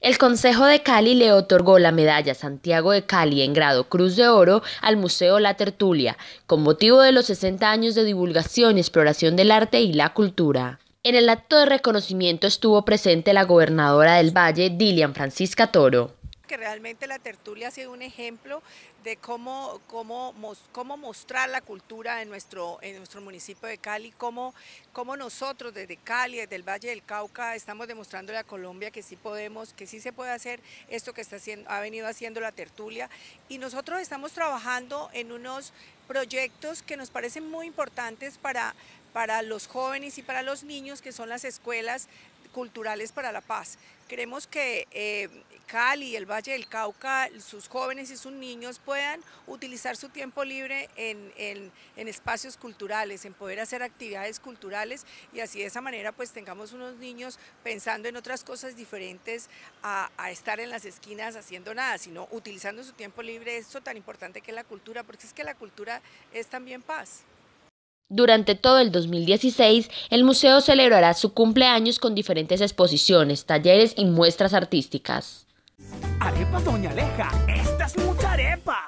El Consejo de Cali le otorgó la medalla Santiago de Cali en grado Cruz de Oro al Museo La Tertulia, con motivo de los 60 años de divulgación y exploración del arte y la cultura. En el acto de reconocimiento estuvo presente la gobernadora del Valle, Dilian Francisca Toro que realmente la tertulia ha sido un ejemplo de cómo, cómo mostrar la cultura en nuestro, en nuestro municipio de Cali, cómo, nosotros desde Cali, desde el Valle del Cauca, estamos demostrándole a Colombia que sí podemos, que sí se puede hacer esto que está haciendo, ha venido haciendo la tertulia. Y nosotros estamos trabajando en unos proyectos que nos parecen muy importantes para, para los jóvenes y para los niños, que son las escuelas culturales para la paz. Queremos que eh, Cali, el Valle del Cauca, sus jóvenes y sus niños puedan utilizar su tiempo libre en, espacios culturales, en poder hacer actividades culturales y así de esa manera pues tengamos unos niños pensando en otras cosas diferentes a, estar en las esquinas haciendo nada, sino utilizando su tiempo libre, eso tan importante que es la cultura, porque es que la cultura es también paz. Durante todo el 2016, el museo celebrará su cumpleaños con diferentes exposiciones, talleres y muestras artísticas. Arepa Doña Aleja, esta es mucha arepa.